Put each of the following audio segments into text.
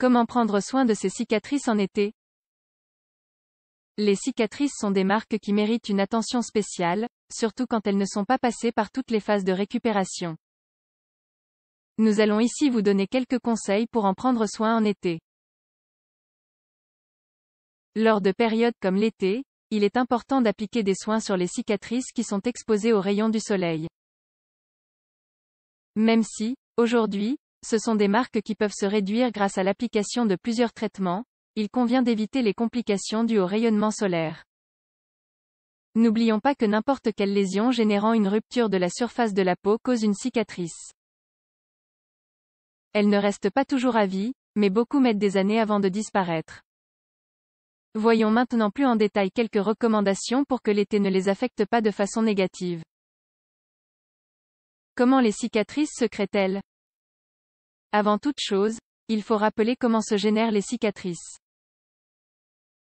Comment prendre soin de ses cicatrices en été Les cicatrices sont des marques qui méritent une attention spéciale, surtout quand elles ne sont pas passées par toutes les phases de récupération. Nous allons ici vous donner quelques conseils pour en prendre soin en été. Lors de périodes comme l'été, il est important d'appliquer des soins sur les cicatrices qui sont exposées aux rayons du soleil. Même si, aujourd'hui, ce sont des marques qui peuvent se réduire grâce à l'application de plusieurs traitements, il convient d'éviter les complications dues au rayonnement solaire. N'oublions pas que n'importe quelle lésion générant une rupture de la surface de la peau cause une cicatrice. Elle ne reste pas toujours à vie, mais beaucoup mettent des années avant de disparaître. Voyons maintenant plus en détail quelques recommandations pour que l'été ne les affecte pas de façon négative. Comment les cicatrices se créent-elles avant toute chose, il faut rappeler comment se génèrent les cicatrices.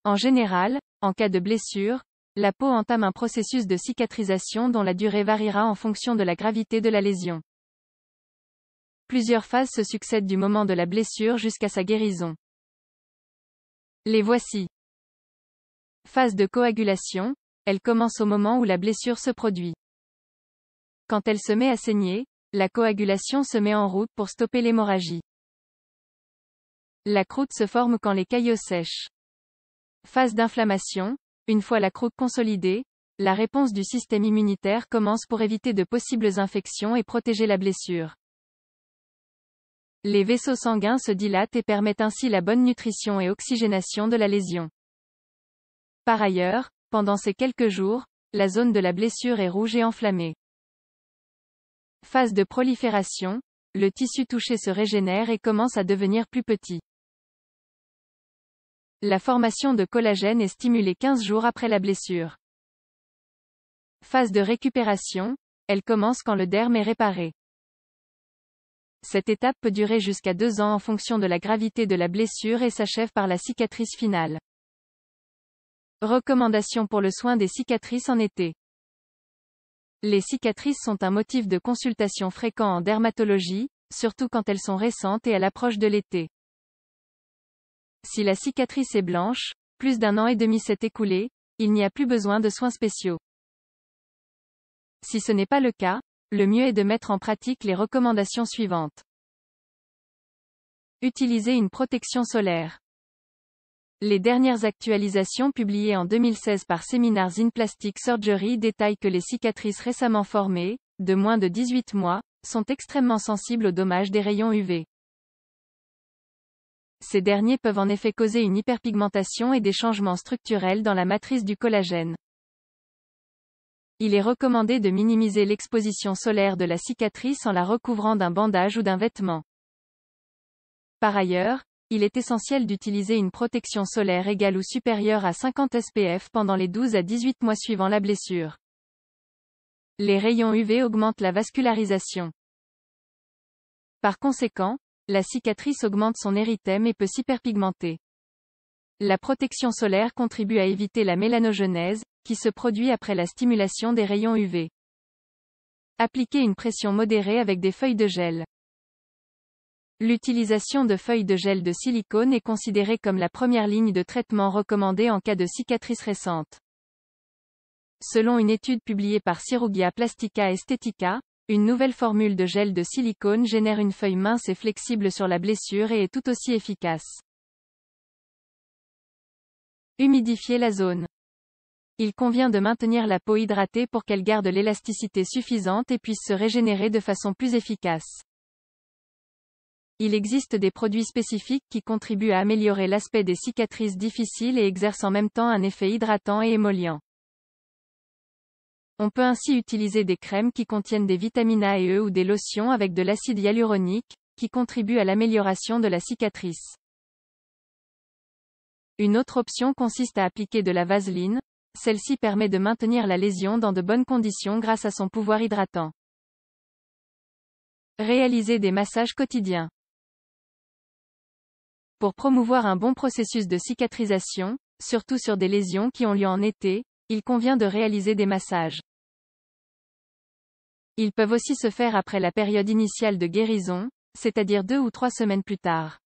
En général, en cas de blessure, la peau entame un processus de cicatrisation dont la durée variera en fonction de la gravité de la lésion. Plusieurs phases se succèdent du moment de la blessure jusqu'à sa guérison. Les voici. Phase de coagulation, elle commence au moment où la blessure se produit. Quand elle se met à saigner, la coagulation se met en route pour stopper l'hémorragie. La croûte se forme quand les caillots sèchent. Phase d'inflammation, une fois la croûte consolidée, la réponse du système immunitaire commence pour éviter de possibles infections et protéger la blessure. Les vaisseaux sanguins se dilatent et permettent ainsi la bonne nutrition et oxygénation de la lésion. Par ailleurs, pendant ces quelques jours, la zone de la blessure est rouge et enflammée. Phase de prolifération, le tissu touché se régénère et commence à devenir plus petit. La formation de collagène est stimulée 15 jours après la blessure. Phase de récupération, elle commence quand le derme est réparé. Cette étape peut durer jusqu'à 2 ans en fonction de la gravité de la blessure et s'achève par la cicatrice finale. Recommandations pour le soin des cicatrices en été. Les cicatrices sont un motif de consultation fréquent en dermatologie, surtout quand elles sont récentes et à l'approche de l'été. Si la cicatrice est blanche, plus d'un an et demi s'est écoulé, il n'y a plus besoin de soins spéciaux. Si ce n'est pas le cas, le mieux est de mettre en pratique les recommandations suivantes. Utiliser une protection solaire. Les dernières actualisations publiées en 2016 par Seminars in Plastic Surgery détaillent que les cicatrices récemment formées, de moins de 18 mois, sont extrêmement sensibles aux dommages des rayons UV. Ces derniers peuvent en effet causer une hyperpigmentation et des changements structurels dans la matrice du collagène. Il est recommandé de minimiser l'exposition solaire de la cicatrice en la recouvrant d'un bandage ou d'un vêtement. Par ailleurs, il est essentiel d'utiliser une protection solaire égale ou supérieure à 50 SPF pendant les 12 à 18 mois suivant la blessure. Les rayons UV augmentent la vascularisation. Par conséquent, la cicatrice augmente son érythème et peut s'hyperpigmenter. La protection solaire contribue à éviter la mélanogenèse, qui se produit après la stimulation des rayons UV. Appliquez une pression modérée avec des feuilles de gel. L'utilisation de feuilles de gel de silicone est considérée comme la première ligne de traitement recommandée en cas de cicatrice récente. Selon une étude publiée par Cirugia Plastica Estetica, une nouvelle formule de gel de silicone génère une feuille mince et flexible sur la blessure et est tout aussi efficace. Humidifier la zone. Il convient de maintenir la peau hydratée pour qu'elle garde l'élasticité suffisante et puisse se régénérer de façon plus efficace. Il existe des produits spécifiques qui contribuent à améliorer l'aspect des cicatrices difficiles et exercent en même temps un effet hydratant et émollient. On peut ainsi utiliser des crèmes qui contiennent des vitamines A et E ou des lotions avec de l'acide hyaluronique, qui contribuent à l'amélioration de la cicatrice. Une autre option consiste à appliquer de la vaseline, celle-ci permet de maintenir la lésion dans de bonnes conditions grâce à son pouvoir hydratant. Réaliser des massages quotidiens. Pour promouvoir un bon processus de cicatrisation, surtout sur des lésions qui ont lieu en été, il convient de réaliser des massages. Ils peuvent aussi se faire après la période initiale de guérison, c'est-à-dire deux ou trois semaines plus tard.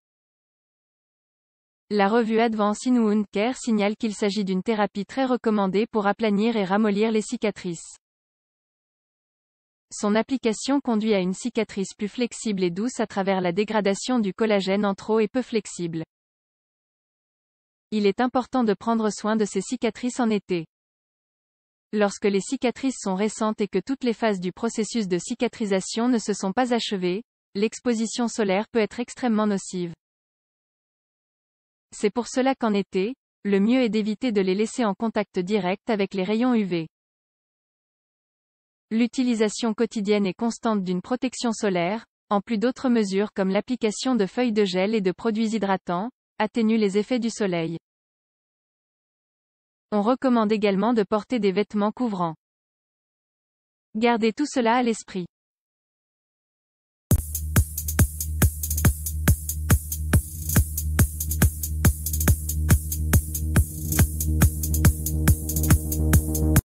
La revue Advance in Wound Care signale qu'il s'agit d'une thérapie très recommandée pour aplanir et ramollir les cicatrices son application conduit à une cicatrice plus flexible et douce à travers la dégradation du collagène en trop et peu flexible. Il est important de prendre soin de ces cicatrices en été. Lorsque les cicatrices sont récentes et que toutes les phases du processus de cicatrisation ne se sont pas achevées, l'exposition solaire peut être extrêmement nocive. C'est pour cela qu'en été, le mieux est d'éviter de les laisser en contact direct avec les rayons UV. L'utilisation quotidienne et constante d'une protection solaire, en plus d'autres mesures comme l'application de feuilles de gel et de produits hydratants, atténue les effets du soleil. On recommande également de porter des vêtements couvrants. Gardez tout cela à l'esprit.